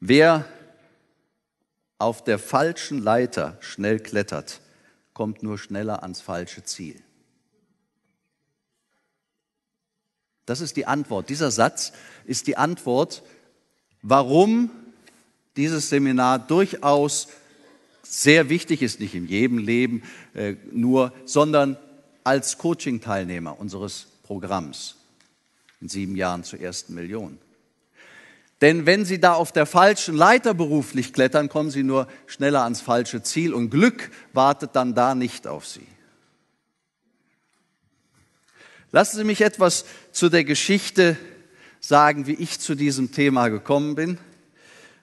Wer auf der falschen Leiter schnell klettert, kommt nur schneller ans falsche Ziel. Das ist die Antwort. Dieser Satz ist die Antwort, warum dieses Seminar durchaus sehr wichtig ist, nicht in jedem Leben äh, nur, sondern als Coaching-Teilnehmer unseres Programms in sieben Jahren zur ersten Million. Denn wenn Sie da auf der falschen Leiter beruflich klettern, kommen Sie nur schneller ans falsche Ziel und Glück wartet dann da nicht auf Sie. Lassen Sie mich etwas zu der Geschichte sagen, wie ich zu diesem Thema gekommen bin.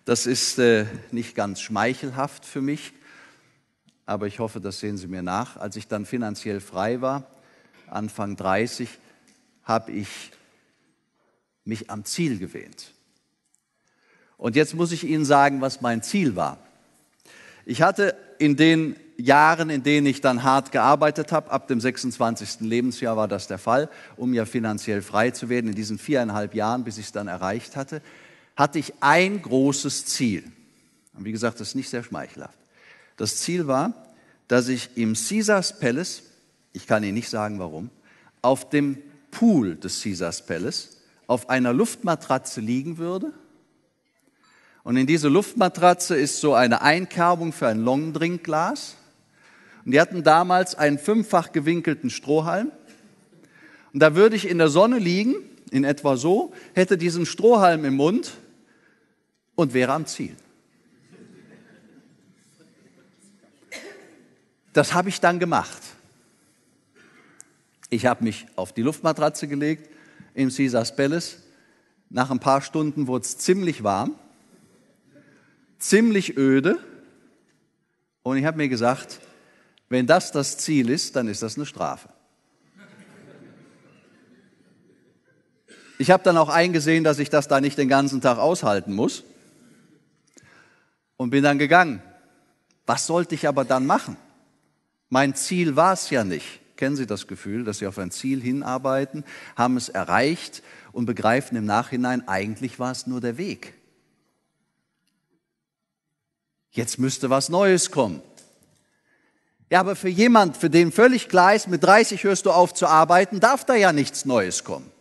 Das ist äh, nicht ganz schmeichelhaft für mich, aber ich hoffe, das sehen Sie mir nach. Als ich dann finanziell frei war, Anfang 30, habe ich mich am Ziel gewähnt. Und jetzt muss ich Ihnen sagen, was mein Ziel war. Ich hatte in den Jahren, in denen ich dann hart gearbeitet habe, ab dem 26. Lebensjahr war das der Fall, um ja finanziell frei zu werden, in diesen viereinhalb Jahren, bis ich es dann erreicht hatte, hatte ich ein großes Ziel. Und wie gesagt, das ist nicht sehr schmeichelhaft. Das Ziel war, dass ich im Caesars Palace, ich kann Ihnen nicht sagen warum, auf dem Pool des Caesars Palace auf einer Luftmatratze liegen würde und in diese Luftmatratze ist so eine Einkerbung für ein Longdrinkglas. Und die hatten damals einen fünffach gewinkelten Strohhalm. Und da würde ich in der Sonne liegen, in etwa so, hätte diesen Strohhalm im Mund und wäre am Ziel. Das habe ich dann gemacht. Ich habe mich auf die Luftmatratze gelegt im Caesars Palace. Nach ein paar Stunden wurde es ziemlich warm ziemlich öde. Und ich habe mir gesagt, wenn das das Ziel ist, dann ist das eine Strafe. Ich habe dann auch eingesehen, dass ich das da nicht den ganzen Tag aushalten muss und bin dann gegangen. Was sollte ich aber dann machen? Mein Ziel war es ja nicht. Kennen Sie das Gefühl, dass Sie auf ein Ziel hinarbeiten, haben es erreicht und begreifen im Nachhinein, eigentlich war es nur der Weg. Jetzt müsste was Neues kommen. Ja, aber für jemand, für den völlig klar ist, mit 30 hörst du auf zu arbeiten, darf da ja nichts Neues kommen.